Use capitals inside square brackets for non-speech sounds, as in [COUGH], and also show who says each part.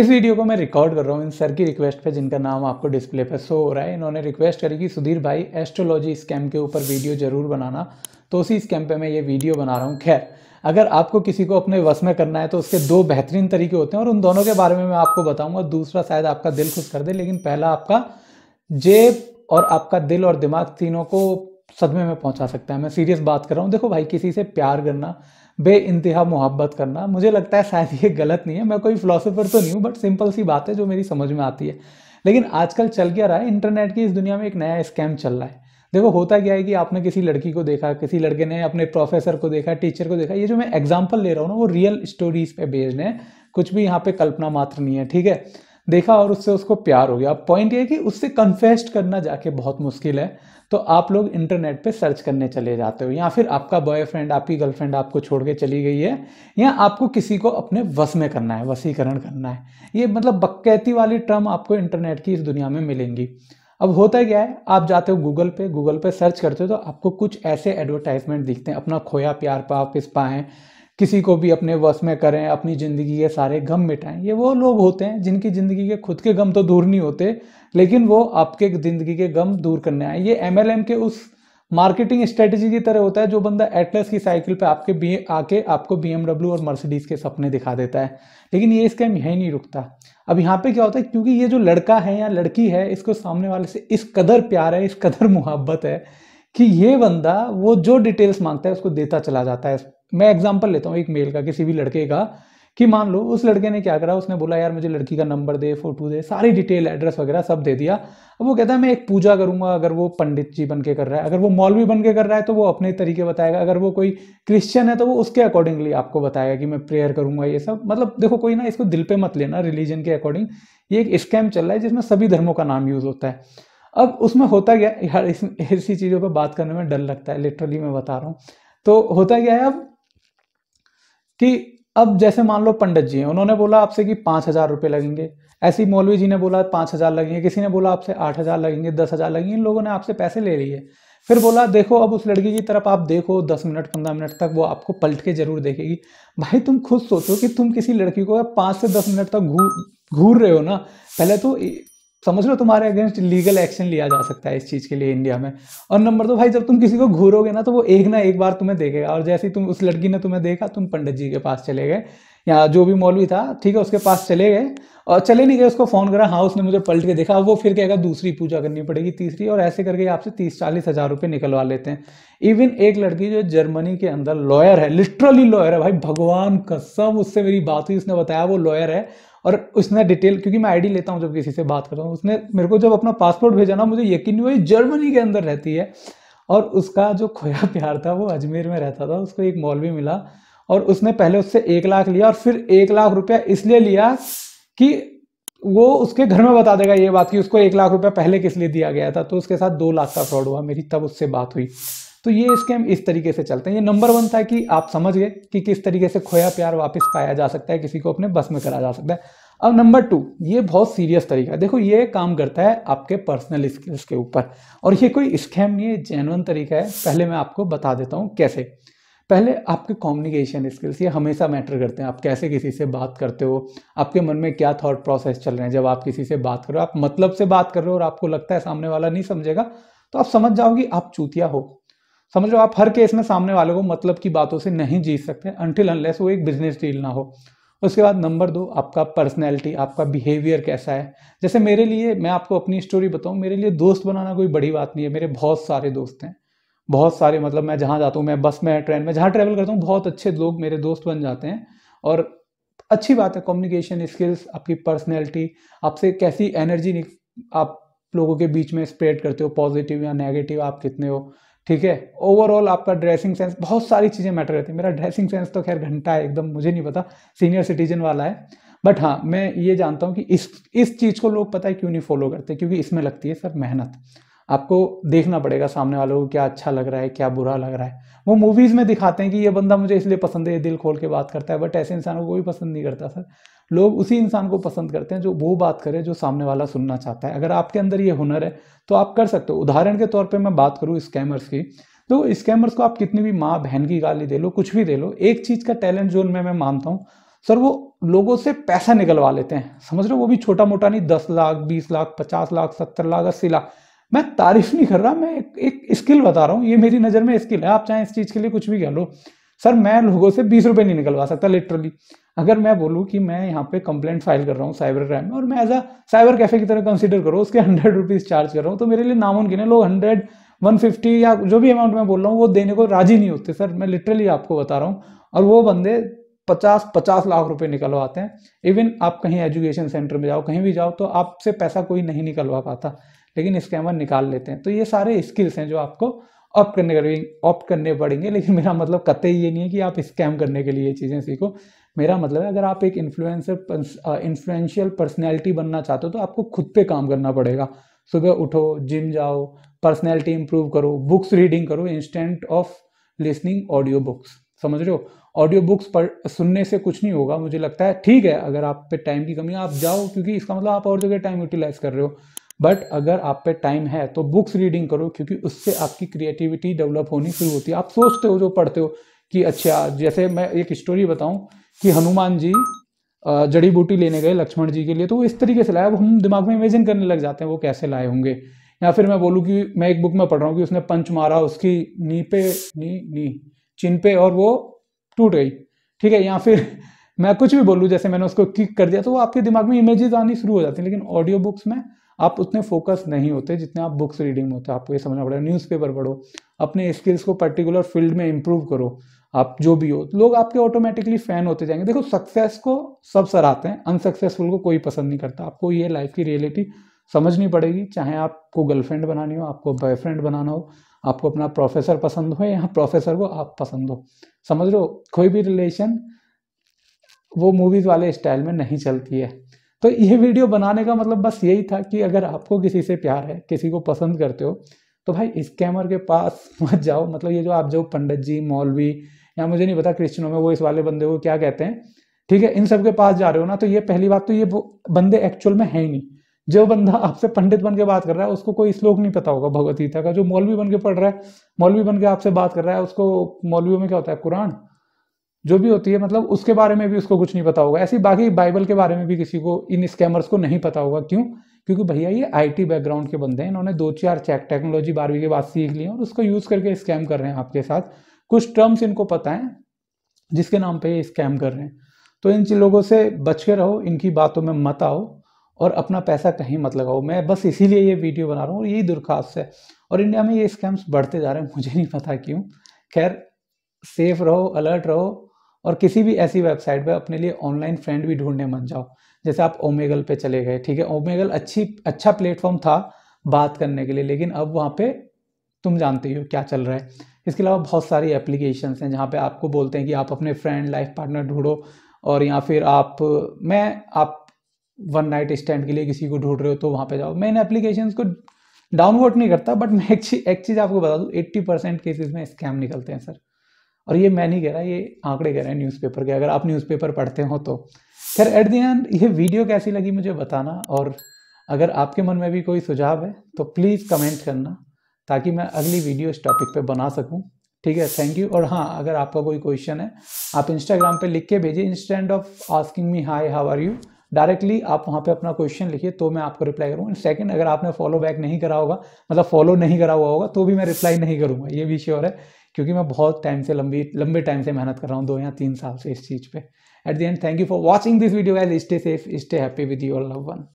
Speaker 1: इस वीडियो को मैं रिकॉर्ड कर रहा हूँ इन सर की रिक्वेस्ट पे जिनका नाम आपको डिस्प्ले पे शो हो रहा है इन्होंने रिक्वेस्ट करी कि सुधीर भाई एस्ट्रोलॉजी स्कैम के ऊपर वीडियो जरूर बनाना तो उसी स्कैम पे मैं ये वीडियो बना रहा हूँ खैर अगर आपको किसी को अपने वश में करना है तो उसके दो बेहतरीन तरीके होते हैं और उन दोनों के बारे में मैं आपको बताऊँगा दूसरा शायद आपका दिल खुश कर दे लेकिन पहला आपका जेब और आपका दिल और दिमाग तीनों को सदमे में पहुंचा सकता है मैं सीरियस बात कर रहा हूँ देखो भाई किसी से प्यार करना बे इंतहा मोहब्बत करना मुझे लगता है शायद ये गलत नहीं है मैं कोई फिलोसोफर तो नहीं हूँ बट सिंपल सी बात है जो मेरी समझ में आती है लेकिन आजकल चल क्या रहा है इंटरनेट की इस दुनिया में एक नया स्कैम चल रहा है देखो होता क्या है कि आपने किसी लड़की को देखा किसी लड़के ने अपने प्रोफेसर को देखा टीचर को देखा ये जो मैं एग्जाम्पल ले रहा हूँ ना वो रियल स्टोरीज पे बेस्ड है कुछ भी यहाँ पे कल्पना मात्र नहीं है ठीक है देखा और उससे उसको प्यार हो गया अब पॉइंट ये कि उससे कन्फेस्ट करना जाके बहुत मुश्किल है तो आप लोग इंटरनेट पे सर्च करने चले जाते हो या फिर आपका बॉयफ्रेंड आपकी गर्लफ्रेंड आपको छोड़ के चली गई है या आपको किसी को अपने वश में करना है वसीकरण करना है ये मतलब बकैती वाली टर्म आपको इंटरनेट की इस दुनिया में मिलेंगी अब होता क्या है आप जाते हो गूगल पे गूगल पे सर्च करते हो तो आपको कुछ ऐसे एडवर्टाइजमेंट दिखते हैं अपना खोया प्यार पा पिस पाएँ किसी को भी अपने वश में करें अपनी ज़िंदगी के सारे गम मिटाएं ये वो लोग होते हैं जिनकी ज़िंदगी के खुद के गम तो दूर नहीं होते लेकिन वो आपके ज़िंदगी के गम दूर करने आए ये एम के उस मार्केटिंग स्ट्रेटजी की तरह होता है जो बंदा एटलस की साइकिल पे आपके बी आके आपको बी और मर्सिडीज़ के सपने दिखा देता है लेकिन ये स्कैम यही नहीं रुकता अब यहाँ पे क्या होता है क्योंकि ये जो लड़का है या लड़की है इसको सामने वाले से इस कदर प्यार है इस कदर [LAUGHS] मुहब्बत है कि ये बंदा वो जो डिटेल्स मांगता है उसको देता चला जाता है मैं एग्जाम्पल लेता हूँ एक मेल का किसी भी लड़के का कि मान लो उस लड़के ने क्या करा उसने बोला यार मुझे लड़की का नंबर दे फोटो दे सारी डिटेल एड्रेस वगैरह सब दे दिया अब वो कहता है मैं एक पूजा करूंगा अगर वो पंडित जी बन के कर रहा है अगर वो मौलवी बन के कर रहा है तो वो अपने तरीके बताएगा अगर वो कोई क्रिश्चियन है तो वो उसके अकॉर्डिंगली आपको बताएगा कि मैं प्रेयर करूंगा ये सब मतलब देखो कोई ना इसको दिल पे मत लेना रिलीजन के अकॉर्डिंग ये एक स्कैम चल रहा है जिसमें सभी धर्मों का नाम यूज होता है अब उसमें होता क्या यार इस ऐसी चीज़ों पर बात करने में डर लगता है लिटरली मैं बता रहा हूँ तो होता क्या है अब कि अब जैसे मान लो पंडित जी हैं उन्होंने बोला आपसे कि पाँच हज़ार रुपये लगेंगे ऐसी मौलवी जी ने बोला पाँच हज़ार लगेंगे किसी ने बोला आपसे आठ हज़ार लगेंगे दस हज़ार लगेंगे इन लोगों ने आपसे पैसे ले लिए फिर बोला देखो अब उस लड़की की तरफ आप देखो दस मिनट पंद्रह मिनट तक वो आपको पलट के जरूर देखेगी भाई तुम खुद सोचो कि तुम किसी लड़की को पाँच से दस मिनट तक घूर घूर रहे हो ना पहले तो समझ लो तुम्हारे अगेंस्ट लीगल एक्शन लिया जा सकता है इस चीज के लिए इंडिया में और नंबर दो भाई जब तुम किसी को घूरोगे ना तो वो एक ना एक बार तुम्हें देखेगा और जैसे ही तुम उस लड़की ने तुम्हें देखा तुम पंडित जी के पास चले गए या जो भी मौलवी था ठीक है उसके पास चले गए और चले नहीं गए उसको फ़ोन करा हाँ उसने मुझे पलट के देखा वो फिर कहेगा दूसरी पूजा करनी पड़ेगी तीसरी और ऐसे करके आपसे तीस चालीस हज़ार रुपये निकलवा लेते हैं इवन एक लड़की जो जर्मनी के अंदर लॉयर है लिटरली लॉयर है भाई भगवान कसम उससे मेरी बात हुई उसने बताया वो लॉयर है और उसने डिटेल क्योंकि मैं आईडी लेता हूँ जब किसी से बात करता हूँ उसने मेरे को जब अपना पासपोर्ट भेजा ना मुझे यकीन नहीं हुआ जर्मनी के अंदर रहती है और उसका जो खोया प्यार था वो अजमेर में रहता था उसको एक मॉल भी मिला और उसने पहले उससे एक लाख लिया और फिर एक लाख रुपया इसलिए लिया कि वो उसके घर में बता देगा ये बात कि उसको एक लाख रुपया पहले किस लिए दिया गया था तो उसके साथ दो लाख का फ्रॉड हुआ मेरी तब उससे बात हुई तो ये स्कैम इस तरीके से चलते हैं ये नंबर वन था कि आप समझ गए कि किस तरीके से खोया प्यार वापस पाया जा सकता है किसी को अपने बस में करा जा सकता है अब नंबर टू ये बहुत सीरियस तरीका है देखो ये काम करता है आपके पर्सनल स्किल्स के ऊपर और ये कोई स्कैम नहीं है जेनवन तरीका है पहले मैं आपको बता देता हूँ कैसे पहले आपके कम्युनिकेशन स्किल्स ये हमेशा मैटर करते हैं आप कैसे किसी से बात करते हो आपके मन में क्या थॉट प्रोसेस चल रहे हैं जब आप किसी से बात कर रहे हो आप मतलब से बात कर रहे हो और आपको लगता है सामने वाला नहीं समझेगा तो आप समझ जाओगे आप चूतिया हो समझ लो आप हर केस में सामने वालों को मतलब की बातों से नहीं जीत सकते अनटिल अनलेस वो एक बिजनेस डील ना हो उसके बाद नंबर दो आपका पर्सनैलिटी आपका बिहेवियर कैसा है जैसे मेरे लिए मैं आपको अपनी स्टोरी बताऊँ मेरे लिए दोस्त बनाना कोई बड़ी बात नहीं है मेरे बहुत सारे दोस्त हैं बहुत सारे मतलब मैं जहाँ जाता हूँ मैं बस में ट्रेन में जहाँ ट्रैवल करता हूँ बहुत अच्छे लोग मेरे दोस्त बन जाते हैं और अच्छी बात है कम्युनिकेशन स्किल्स आपकी पर्सनैलिटी आपसे कैसी एनर्जी आप लोगों के बीच में स्प्रेड करते हो पॉजिटिव या नेगेटिव आप कितने हो ठीक है ओवरऑल आपका ड्रेसिंग सेंस बहुत सारी चीज़ें मैटर रहती है मेरा ड्रेसिंग सेंस तो खैर घंटा है एकदम मुझे नहीं पता सीनियर सिटीजन वाला है बट हाँ मैं ये जानता हूँ कि इस इस चीज़ को लोग पता है क्यों नहीं फॉलो करते क्योंकि इसमें लगती है सर मेहनत आपको देखना पड़ेगा सामने वालों को क्या अच्छा लग रहा है क्या बुरा लग रहा है वो मूवीज़ में दिखाते हैं कि ये बंदा मुझे इसलिए पसंद है दिल खोल के बात करता है बट ऐसे इंसान को कोई पसंद नहीं करता सर लोग उसी इंसान को पसंद करते हैं जो वो बात करे जो सामने वाला सुनना चाहता है अगर आपके अंदर ये हुनर है तो आप कर सकते हो उदाहरण के तौर पर मैं बात करूँ स्कैमर्स की तो स्कैमर्स को आप कितनी भी माँ बहन की गाली दे लो कुछ भी दे लो एक चीज़ का टैलेंट जो उनमें मैं मानता हूँ सर वो लोगों से पैसा निकलवा लेते हैं समझ लो वो भी छोटा मोटा नहीं दस लाख बीस लाख पचास लाख सत्तर लाख अस्सी लाख मैं तारीफ नहीं कर रहा मैं एक, स्किल बता रहा हूँ ये मेरी नज़र में स्किल है आप चाहे इस चीज़ के लिए कुछ भी कह लो सर मैं लोगों से बीस रुपये नहीं निकलवा सकता लिटरली अगर मैं बोलूँ कि मैं यहाँ पे कंप्लेंट फाइल कर रहा हूँ साइबर क्राइम में और मैं एज अ साइबर कैफे की तरह कंसिडर करो उसके हंड्रेड रुपीज़ चार्ज कर रहा हूँ तो मेरे लिए नामुमकिन है लोग हंड्रेड वन फिफ्टी या जो भी अमाउंट मैं बोल रहा हूँ वो देने को राजी नहीं होते सर मैं लिटरली आपको बता रहा हूँ और वो बंदे पचास पचास लाख रुपए निकलवाते हैं इवन आप कहीं एजुकेशन सेंटर में जाओ कहीं भी जाओ तो आपसे पैसा कोई नहीं निकलवा पाता लेकिन स्कैमर निकाल लेते हैं तो ये सारे स्किल्स हैं जो आपको ऑप करने करेंगे ऑप करने पड़ेंगे लेकिन मेरा मतलब कतई ये नहीं है कि आप स्कैम करने के लिए ये चीज़ें सीखो मेरा मतलब है अगर आप एक इन्फ्लुएंसर इन्फ्लुएंशियल पर्सनैलिटी बनना चाहते हो तो आपको खुद पे काम करना पड़ेगा सुबह उठो जिम जाओ पर्सनैलिटी इंप्रूव करो बुक्स रीडिंग करो instant of listening audio books समझ रहे हो ऑडियो बुक्स पर सुनने से कुछ नहीं होगा मुझे लगता है ठीक है अगर आप पे टाइम की कमी आप जाओ क्योंकि इसका मतलब आप और जगह टाइम यूटिलाइज कर रहे हो बट अगर आप पे टाइम है तो बुक्स रीडिंग करो क्योंकि उससे आपकी क्रिएटिविटी डेवलप होनी शुरू होती है आप सोचते हो जो पढ़ते हो कि अच्छा जैसे मैं एक स्टोरी बताऊं कि हनुमान जी जड़ी बूटी लेने गए लक्ष्मण जी के लिए तो वो इस तरीके से लाया अब हम दिमाग में इमेजिन करने लग जाते हैं वो कैसे लाए होंगे या फिर मैं बोलूँ कि मैं एक बुक में पढ़ रहा हूँ कि उसने पंच मारा उसकी नी पे नी नी चिन पे और वो टूट गई ठीक है या फिर [LAUGHS] मैं कुछ भी बोलूँ जैसे मैंने उसको किक कर दिया तो वो आपके दिमाग में इमेजेस आनी शुरू हो जाती है लेकिन ऑडियो बुक्स में आप उतने फोकस नहीं होते जितने आप बुक्स रीडिंग में होते आपको ये समझना पड़ेगा न्यूज़पेपर पढ़ो अपने स्किल्स को पर्टिकुलर फील्ड में इंप्रूव करो आप जो भी हो लोग आपके ऑटोमेटिकली फ़ैन होते जाएंगे देखो सक्सेस को सब सराहते हैं अनसक्सेसफुल को कोई पसंद नहीं करता आपको ये लाइफ की रियलिटी समझनी पड़ेगी चाहे आपको गर्लफ्रेंड बनानी हो आपको बॉयफ्रेंड बनाना हो आपको अपना प्रोफेसर पसंद हो या प्रोफेसर को आप पसंद हो समझ लो कोई भी रिलेशन वो मूवीज़ वाले स्टाइल में नहीं चलती है तो ये वीडियो बनाने का मतलब बस यही था कि अगर आपको किसी से प्यार है किसी को पसंद करते हो तो भाई स्कैमर के पास [LAUGHS] मत जाओ मतलब ये जो आप जो पंडित जी मौलवी या मुझे नहीं पता क्रिश्चनों में वो इस वाले बंदे को क्या कहते हैं ठीक है इन सब के पास जा रहे हो ना तो ये पहली बात तो ये बंदे एक्चुअल में है ही नहीं जो बंदा [LAUGHS] आपसे पंडित बन के बात कर रहा है उसको कोई श्लोक नहीं पता होगा भगवत गीता का जो मौलवी बन के पढ़ रहा है मौलवी बन के आपसे बात कर रहा है उसको मौलवियों में क्या होता है कुरान जो भी होती है मतलब उसके बारे में भी उसको कुछ नहीं पता होगा ऐसी बाकी बाइबल के बारे में भी किसी को इन स्कैमर्स को नहीं पता होगा क्यों क्योंकि भैया ये आईटी बैकग्राउंड के बंदे हैं इन्होंने दो चार चेक टेक्नोलॉजी बारहवीं के बाद सीख ली है और उसको यूज़ करके स्कैम कर रहे हैं आपके साथ कुछ टर्म्स इनको पता है जिसके नाम पर ये स्कैम कर रहे हैं तो इन लोगों से बच के रहो इनकी बातों में मत आओ और अपना पैसा कहीं मत लगाओ मैं बस इसीलिए ये वीडियो बना रहा हूँ और यही दरखास्त है और इंडिया में ये स्कैम्स बढ़ते जा रहे हैं मुझे नहीं पता क्यों खैर सेफ रहो अलर्ट रहो और किसी भी ऐसी वेबसाइट पर अपने लिए ऑनलाइन फ्रेंड भी ढूंढने मत जाओ जैसे आप ओमेगल पे चले गए ठीक है ओमेगल अच्छी अच्छा प्लेटफॉर्म था बात करने के लिए लेकिन अब वहाँ पे तुम जानते हो क्या चल रहा है इसके अलावा बहुत सारी एप्लीकेशंस हैं जहाँ पे आपको बोलते हैं कि आप अपने फ्रेंड लाइफ पार्टनर ढूंढो और या फिर आप मैं आप वन नाइट स्टैंड के लिए किसी को ढूंढ रहे हो तो वहाँ पे जाओ मैं इन एप्लीकेशन को डाउनलोड नहीं करता बट मैं एक चीज़ एक चीज़ आपको बता दूँ एट्टी परसेंट केसेज में स्कैम निकलते हैं सर और ये मैं नहीं कह रहा ये आंकड़े कह रहे हैं न्यूज़पेपर के अगर आप न्यूज़पेपर पढ़ते हो तो खैर एट दी एंड ये वीडियो कैसी लगी मुझे बताना और अगर आपके मन में भी कोई सुझाव है तो प्लीज़ कमेंट करना ताकि मैं अगली वीडियो इस टॉपिक पे बना सकूं ठीक है थैंक यू और हाँ अगर आपका कोई क्वेश्चन है आप इंस्टाग्राम पे लिख के भेजिए instant of asking me hi how are you directly आप वहाँ पे अपना क्वेश्चन लिखिए तो मैं आपको रिप्लाई करूँगा एंड सेकेंड अगर आपने फॉलो बैक नहीं करा होगा मतलब फॉलो नहीं करा हुआ होगा तो भी मैं रिप्लाई नहीं करूँगा ये भी श्योर है क्योंकि मैं बहुत टाइम से लंबी लंबे टाइम से मेहनत कर रहा हूँ दो या तीन साल से इस चीज़ पे at the end thank you for watching this video guys stay safe stay happy with your love one